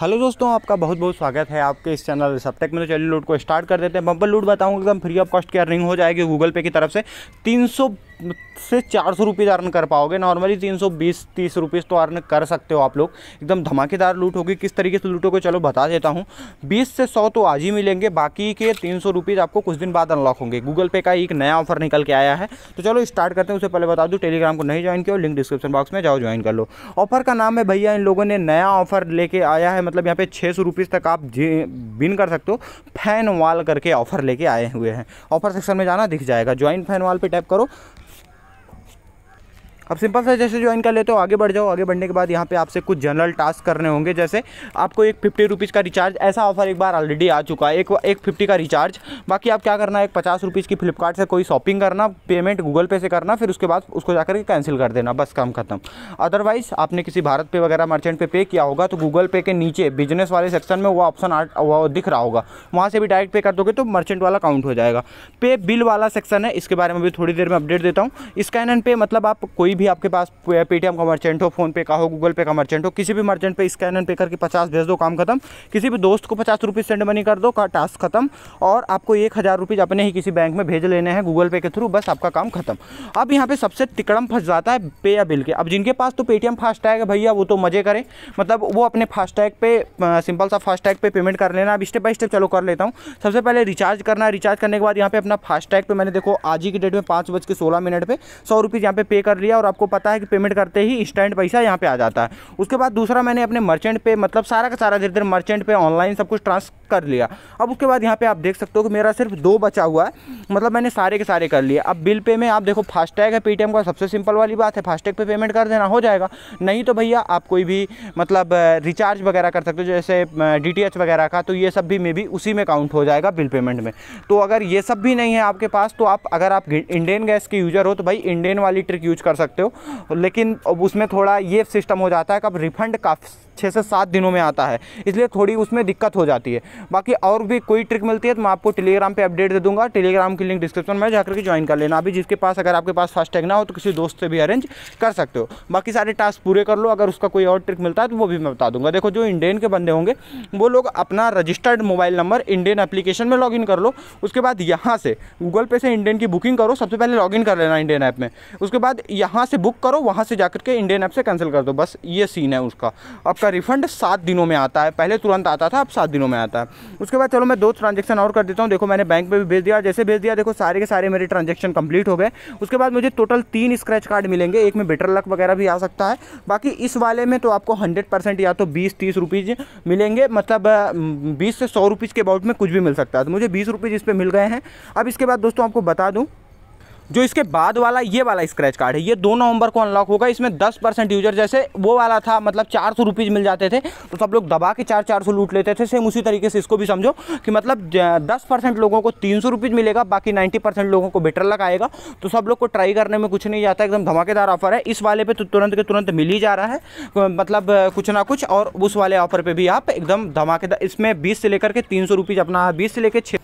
hello दोस्तों आपका बहुत बहुत स्वागत है आपके इस चैनल सबटेक में तो चलिए लूट को स्टार्ट कर देते हैं बम्पर लूट बताऊंगा एकदम फ्री ऑफ कॉस्ट की अर्निंग हो जाएगी गूगल पे की तरफ से तीन से चार सौ रुपीज़ अर्न कर पाओगे नॉर्मली तीन सौ बीस तीस रुपीज़ तो अर्न कर सकते हो आप लोग एकदम धमाकेदार लूट होगी किस तरीके से लूटोगे चलो बता देता हूँ बीस से सौ तो आज ही मिलेंगे बाकी के तीन सौ रुपीज़ आपको कुछ दिन बाद अनलॉक होंगे गूगल पे का एक नया ऑफर निकल के आया है तो चलो स्टार्ट करते हैं उससे पहले बता दूँ टेलीग्राम को नहीं ज्वाइन किया लिंक डिस्क्रिप्शन बॉक्स में जाओ ज्वाइन कर लो ऑफर का नाम है भैया इन लोगों ने नया ऑफर लेके आया है मतलब यहाँ पे छः सौ रुपीज़ तक आप विन कर सकते हो फैन वाल करके ऑफर लेके आए हुए हैं ऑफर सेक्शन में जाना दिख जाएगा ज्वाइन फैन वाल पर टैप करो अब सिंपल सा जैसे ज्वाइन कर लेते हो आगे बढ़ जाओ आगे बढ़ने के बाद यहाँ पे आपसे कुछ जनरल टास्क करने होंगे जैसे आपको एक फिफ्टी रुपीज़ का रिचार्ज ऐसा ऑफर एक बार ऑलरेडी आ चुका है एक एक फिफ्टी का रिचार्ज बाकी आप क्या करना है एक पचास रुपीज़ की फ्लिपकार्ट से कोई शॉपिंग करना पेमेंट गूगल पे से करना फिर उसके बाद उसको जाकर के कैंसिल कर देना बस काम खत्म अदरवाइज़ आपने किसी भारत पे वगैरह मर्चेंट पे पे किया होगा तो गूगल पे के नीचे बिजनेस वाले सेक्शन में वो ऑप्शन दिख रहा होगा वहाँ से भी डायरेक्ट पे कर दोगे तो मर्चेंट वाला काउंट हो जाएगा पे बिल वाला सेक्शन है इसके बारे में भी थोड़ी देर में अपडेट देता हूँ स्कैन एंड पे मतलब आप कोई भी भी आपके पास पेटीएम का मर्चेंट हो फ़ोनपे का हो गूगल पे का मर्चेंट हो किसी भी मर्चेंट पे स्कैन एंड पे करके पचास भेज दो काम खत्म किसी भी दोस्त को पचास रुपीज़ सेंड मनी कर दो का टास्क खत्म और आपको एक हज़ार रुपीज़ अपने ही किसी बैंक में भेज लेने हैं गूगल पे के थ्रू बस आपका काम खत्म अब यहाँ पर सबसे तिकड़म फंस जाता है पे या बिल के अब जिनके पास तो पेटीएम फास्टैग है भैया वो तो मज़े करें मतलब वो अपने फास्टैग पे सिंपल सा फास्टैग पे पेमेंट कर लेना अब स्टेप बाय स्टेप चलो कर लेता हूँ सबसे पहले रिचार्ज करना है रिचार्ज करने के बाद यहाँ पे अपना फास्टैग पे मैंने देखो आज ही की डेट में पाँच बज के सोलह मिनट पे सौ रुपीज़ यहाँ पे पे कर लिया और आपको पता है कि पेमेंट करते ही इंस्टेंट पैसा यहाँ पे आ जाता है उसके बाद दूसरा मैंने अपने मर्चेंट पे मतलब सारा का सारा धीरे धीरे मर्चेंट पे ऑनलाइन सब कुछ ट्रांस कर लिया अब उसके बाद यहाँ पे आप देख सकते हो कि मेरा सिर्फ दो बचा हुआ है मतलब मैंने सारे के सारे कर लिए अब बिल पे में आप देखो फास्टैग है पेटीएम का सबसे सिंपल वाली बात है फास्टैग पे पेमेंट कर देना हो जाएगा नहीं तो भैया आप कोई भी मतलब रिचार्ज वगैरह कर सकते हो जैसे डी वगैरह का तो ये सब भी मे भी उसी में काउंट हो जाएगा बिल पेमेंट में तो अगर ये सब भी नहीं है आपके पास तो आप अगर आप इंडियन गैस के यूज़र हो तो भाई इंडियन वाली ट्रिक यूज कर सकते सकते हो लेकिन अब उसमें थोड़ा ये सिस्टम हो जाता है कि अब रिफ़ंड काफ़ी छः से सात दिनों में आता है इसलिए थोड़ी उसमें दिक्कत हो जाती है बाकी और भी कोई ट्रिक मिलती है तो मैं आपको टेलीग्राम पे अपडेट दे दूंगा टेलीग्राम की लिंक डिस्क्रिप्शन में जाकर के ज्वाइन कर लेना अभी जिसके पास अगर आपके पास फास्ट टैग ना हो तो किसी दोस्त से भी अरेंज कर सकते हो बाकी सारे टास्क पूरे कर लो अगर उसका कोई और ट्रिक मिलता है तो वो भी मैं बता दूंगा देखो जो इंडियन के बंदे होंगे वो लोग अपना registered mobile number Indian application में लॉग कर लो उसके बाद यहाँ से गूगल पे से इंडियन की बुकिंग करो सबसे पहले लॉग कर लेना इंडियन ऐप में उसके बाद यहाँ जहाँ से बुक करो वहाँ से जाकर के इंडियन ऐप से कैंसिल कर दो बस ये सीन है उसका आपका रिफंड सात दिनों में आता है पहले तुरंत आता था अब सात दिनों में आता है उसके बाद चलो मैं दो ट्रांजेक्शन और कर देता हूँ देखो मैंने बैंक में भी भेज दिया जैसे भेज दिया देखो सारे के सारे मेरे ट्रांजेक्शन कंप्लीट हो गए उसके बाद मुझे टोटल तीन स्क्रैच कार्ड मिलेंगे एक में बेटर लक वगैरह भी आ सकता है बाकी इस वाले में तो आपको हंड्रेड परसेंट या तो बीस तीस रुपीज़ मिलेंगे मतलब बीस से सौ रुपीज़ के अबाउट में कुछ भी मिल सकता है तो मुझे बीस रुपीज़ इस पर मिल गए हैं अब इसके बाद दोस्तों आपको बता दूँ जो इसके बाद वाला ये वाला स्क्रैच कार्ड है ये दो नवंबर को अनलॉक होगा इसमें दस परसेंट यूजर जैसे वो वाला था मतलब चार सौ रुपीज़ मिल जाते थे तो सब लोग दबा के चार चार सौ लूट लेते थे सेम उसी तरीके से इसको भी समझो कि मतलब दस परसेंट लोगों को तीन सौ रुपीज़ मिलेगा बाकी नाइन्टी परसेंट लोगों को बेटर आएगा तो सब लोग को ट्राई करने में कुछ नहीं जाता एकदम धमाकेदार ऑफर है इस वाले पे तो तुरंत के तुरंत मिल ही जा रहा है मतलब कुछ ना कुछ और उस वाले ऑफर पर भी आप एकदम धमाकेदार इसमें बीस से लेकर के तीन सौ रुपीज़ अपना बीस से लेकर छः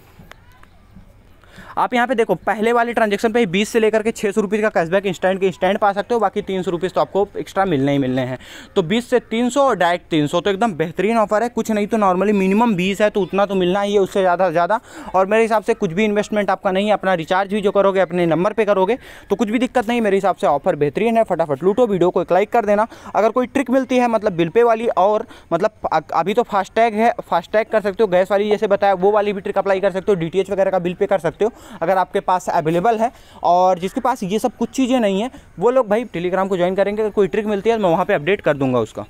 आप यहाँ पे देखो पहले वाले ट्रांजेक्शन पे बीस से लेकर के छः सौ रुपीज़ का कैशबैक इंस्टेंट के इंस्टेंट पा सकते हो बाकी तीन सौ रुपीज़ तो आपको एक्स्ट्रा मिलने ही मिलने हैं तो बीस से तीन सौ और डायरेक्ट तीन सौ तो एकदम बेहतरीन ऑफर है कुछ नहीं तो नॉर्मली मिनिमम बीस है तो उतना तो मिलना ही है उससे ज़्यादा ज़्यादा और मेरे हिसाब से कुछ भी इन्वेस्टमेंट आपका नहीं अपना रिचार्ज भी जो करोगे अपने नंबर पर करोगे तो कुछ भी दिक्कत नहीं मेरे हिसाब से ऑफर बेहतरीन है फटाफट लूटो वीडियो को एक लाइक कर देना अगर कोई ट्रिक मिलती है मतलब बिल पे वाली और मतलब अभी तो फास्टैग है फास्टैग कर सकते हो गैस वाली जैसे बताया वो वाली भी ट्रिक अप्लाई कर सकते हो डी वगैरह का बिल पे कर सकते हो अगर आपके पास अवेलेबल है और जिसके पास ये सब कुछ चीज़ें नहीं है वो लोग भाई टेलीग्राम को ज्वाइन करेंगे अगर कोई ट्रिक मिलती है तो मैं वहाँ पर अपडेट कर दूँगा उसका